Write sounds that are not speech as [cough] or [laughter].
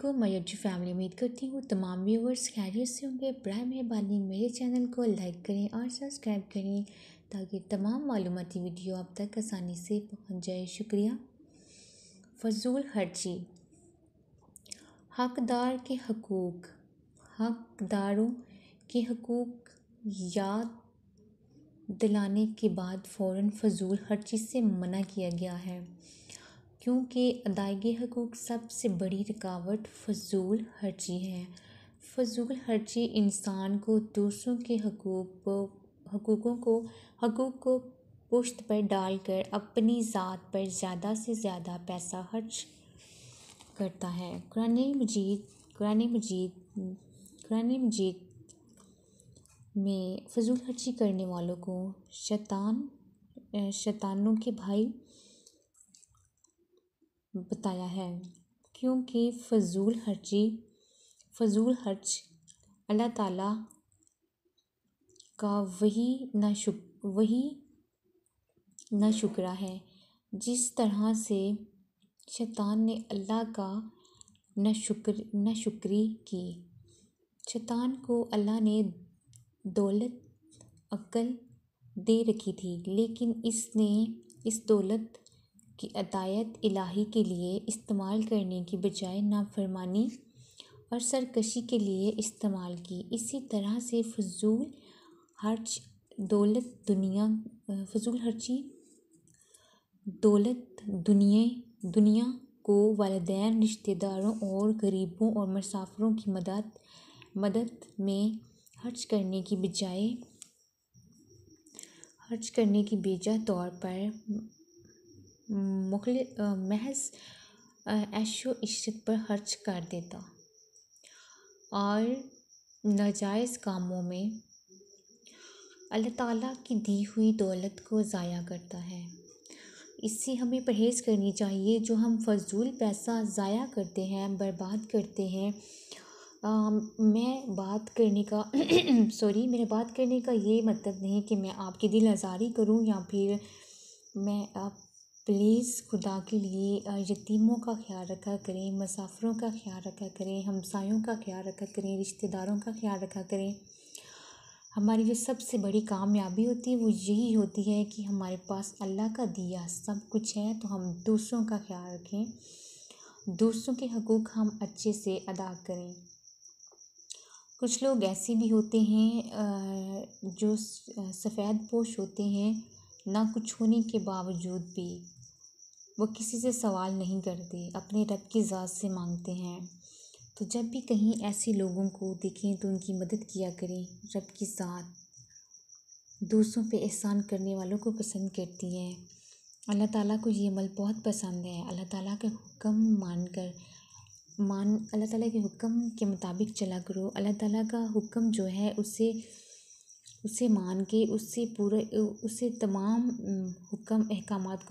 को मैं जी फैमिली उम्मीद करती हूँ तमाम व्यूवर्स खैरियत से होंगे बरए मेहरबानी मेरे चैनल को लाइक करें और सब्सक्राइब करें ताकि तमाम मालूमती वीडियो आप तक आसानी से पहुँच जाए शुक्रिया फजूल खर्ची हकदार के हकूक़ हकदारों के हकूक़ याद दिलाने के बाद फौरन फजूल खर्ची से मना किया गया है क्योंकि अदायगी हकूक़ सबसे बड़ी रुकावट फजूल हर्जी है फजूल हर्जी इंसान को दूसरों के हकूक़ हकूक़ों को हकूक़ को पुश्त पर डाल कर अपनी ज़ात पर ज़्यादा से ज़्यादा पैसा खर्च करता है कुरान मजीद कुरान मजीद कुरान मजीद में फजूल खर्ची करने वालों को शैतान शैतानों के भाई बताया है क्योंकि फजूल खर्ची फजूल खर्च अल्लाह ताला का वही ना शुक वही ना शुक्रा है जिस तरह से शैतान ने अल्लाह का ना शुक्र न शुक्री की शैतान को अल्लाह ने दौलत अक्ल दे रखी थी लेकिन इसने इस दौलत की अतायत इलाही के लिए इस्तेमाल करने की बजाय नाफ़रमानी और सरकशी के लिए इस्तेमाल की इसी तरह से फजूल हर्च दौलत दुनिया फजूल हर्ची दौलत दुनिया दुनिया को वालदान रिश्तेदारों और गरीबों और मुसाफरों की मदद मदद में खर्च करने की बजाय खर्च करने की बेजा तौर पर मुखल महज ऐशो इशरत पर खर्च कर देता और नाजायज़ कामों में अल्लाह ताला की दी हुई दौलत को ज़ाया करता है इससे हमें परहेज़ करनी चाहिए जो हम फजूल पैसा ज़ाया करते हैं बर्बाद करते हैं आ, मैं बात करने का [clears throat] सॉरी मेरे बात करने का ये मतलब नहीं कि मैं आपकी दिल आज़ारी करूं या फिर मैं आप प्लीज़ खुदा के लिए यतीमों का ख्याल रखा करें मुसाफिरों का ख्याल रखा करें हमसायों का ख्याल रखा करें रिश्तेदारों का ख्याल रखा करें हमारी जो सबसे बड़ी कामयाबी होती है वो यही होती है कि हमारे पास अल्लाह का दिया सब कुछ है तो हम दूसरों का ख्याल रखें दूसरों के हकूक़ हम अच्छे से अदा करें कुछ लोग ऐसे भी होते हैं जो सफ़ेद पोश होते हैं ना कुछ होने के बावजूद भी वो किसी से सवाल नहीं करते अपने रब की ज़ात से मांगते हैं तो जब भी कहीं ऐसे लोगों को देखें तो उनकी मदद किया करें रब की ज़ात दूसरों पे एहसान करने वालों को पसंद करती हैं अल्लाह ताला को ये अमल बहुत पसंद है अल्लाह ताला के हुक्म मान कर मान अल्लाह ताला के हुक्म के मुताबिक चला करो अल्लाह ताला का हुक्म जो है उसे उसे मान के उससे पूरे उससे तमाम हुक्म अहकाम को